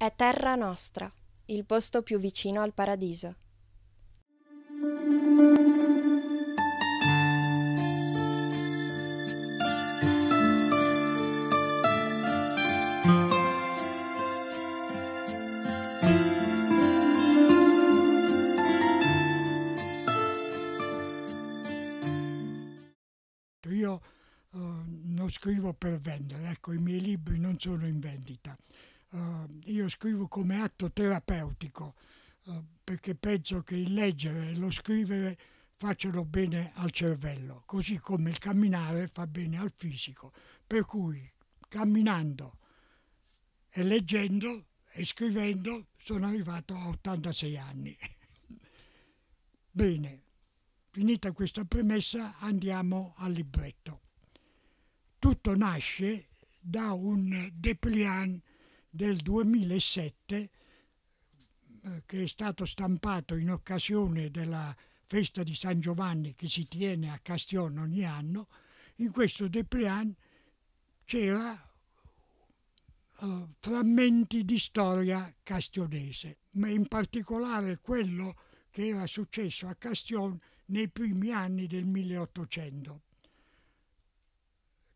è terra nostra, il posto più vicino al paradiso. Io eh, non scrivo per vendere, ecco, i miei libri non sono in vendita. Uh, io scrivo come atto terapeutico uh, perché penso che il leggere e lo scrivere facciano bene al cervello, così come il camminare fa bene al fisico. Per cui camminando e leggendo e scrivendo sono arrivato a 86 anni. bene, finita questa premessa andiamo al libretto. Tutto nasce da un dépliant del 2007 eh, che è stato stampato in occasione della festa di San Giovanni che si tiene a Castione ogni anno, in questo Deplian c'era uh, frammenti di storia castionese, ma in particolare quello che era successo a Castione nei primi anni del 1800.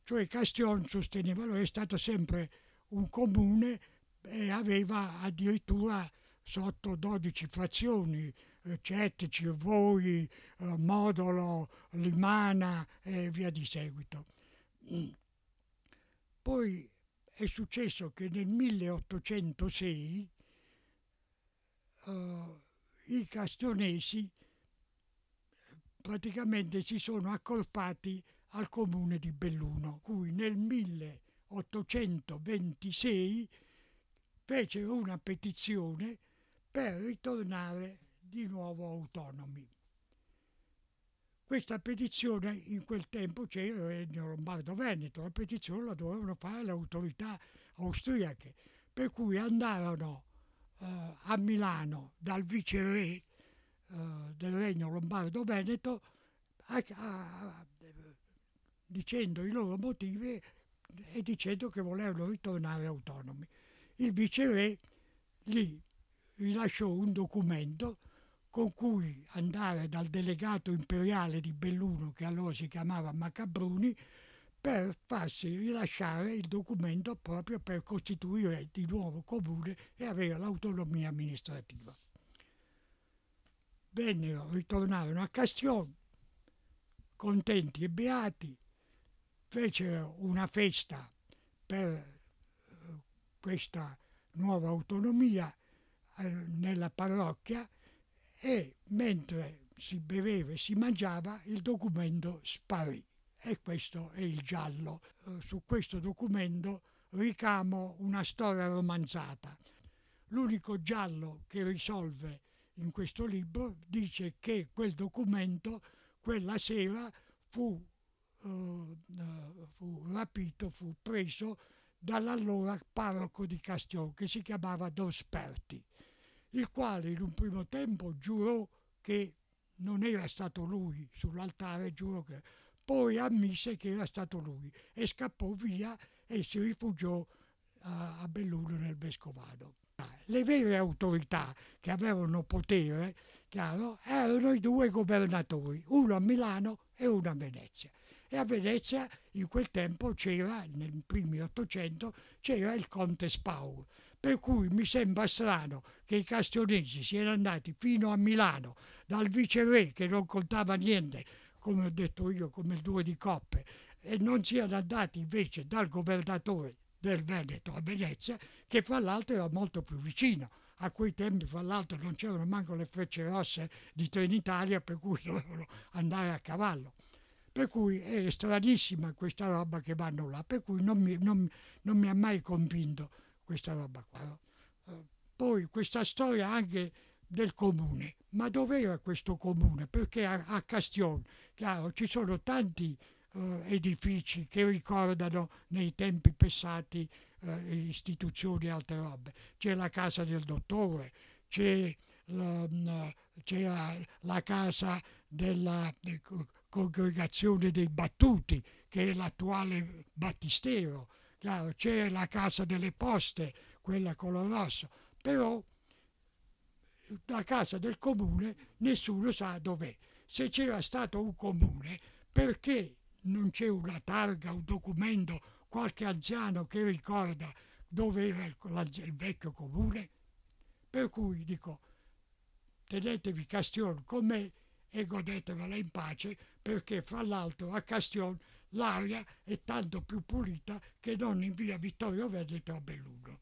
Cioè Castione sosteneva, allora è stata sempre un comune e aveva addirittura sotto 12 frazioni, eh, Cettici, Voi, eh, Modolo, Limana e via di seguito. Mm. Poi è successo che nel 1806 uh, eh, i castonesi praticamente si sono accorpati al comune di Belluno, cui nel 1806 1826 fece una petizione per ritornare di nuovo autonomi. Questa petizione in quel tempo c'era il Regno Lombardo-Veneto, la petizione la dovevano fare le autorità austriache, per cui andarono eh, a Milano dal viceré eh, del Regno Lombardo-Veneto a, a, a, dicendo i loro motivi e dicendo che volevano ritornare autonomi. Il viceré gli rilasciò un documento con cui andare dal delegato imperiale di Belluno, che allora si chiamava Macabruni, per farsi rilasciare il documento proprio per costituire di nuovo comune e avere l'autonomia amministrativa. Vennero, ritornarono a Castione, contenti e beati, fecero una festa per eh, questa nuova autonomia eh, nella parrocchia e mentre si beveva e si mangiava il documento sparì e questo è il giallo. Eh, su questo documento ricamo una storia romanzata. L'unico giallo che risolve in questo libro dice che quel documento quella sera fu eh, eh, fu rapito, fu preso dall'allora parroco di Castion che si chiamava Dosperti, il quale in un primo tempo giurò che non era stato lui sull'altare, giurò che poi ammise che era stato lui e scappò via e si rifugiò a, eh, a Belluno nel Vescovado. Ah, le vere autorità che avevano potere, chiaro, erano i due governatori, uno a Milano e uno a Venezia e a Venezia in quel tempo c'era, nel primo Ottocento, c'era il conte Spaur. Per cui mi sembra strano che i castionesi siano andati fino a Milano dal viceré che non contava niente, come ho detto io, come il due di coppe, e non siano andati invece dal governatore del Veneto a Venezia, che fra l'altro era molto più vicino a quei tempi fra l'altro non c'erano manco le frecce rosse di Trenitalia per cui dovevano andare a cavallo. Per cui è stranissima questa roba che vanno là, per cui non mi, non, non mi ha mai convinto questa roba qua. Eh, poi questa storia anche del comune, ma dov'era questo comune? Perché a, a Castione, chiaro, ci sono tanti eh, edifici che ricordano nei tempi passati eh, istituzioni e altre robe. C'è la casa del dottore, c'è mm, la, la, casa della congregazione dei battuti, che è l'attuale battistero, chiaro, c'è la casa delle poste, quella color rosso, però la casa del comune nessuno sa dov'è. Se c'era stato un comune, perché non c'è una targa, un documento, qualche anziano che ricorda dove era il, il vecchio comune? Per cui dico, tenetevi Castione con me e godetevela in pace perché fra l'altro a Castione l'aria è tanto più pulita che non in via Vittorio Veneto a Belluno.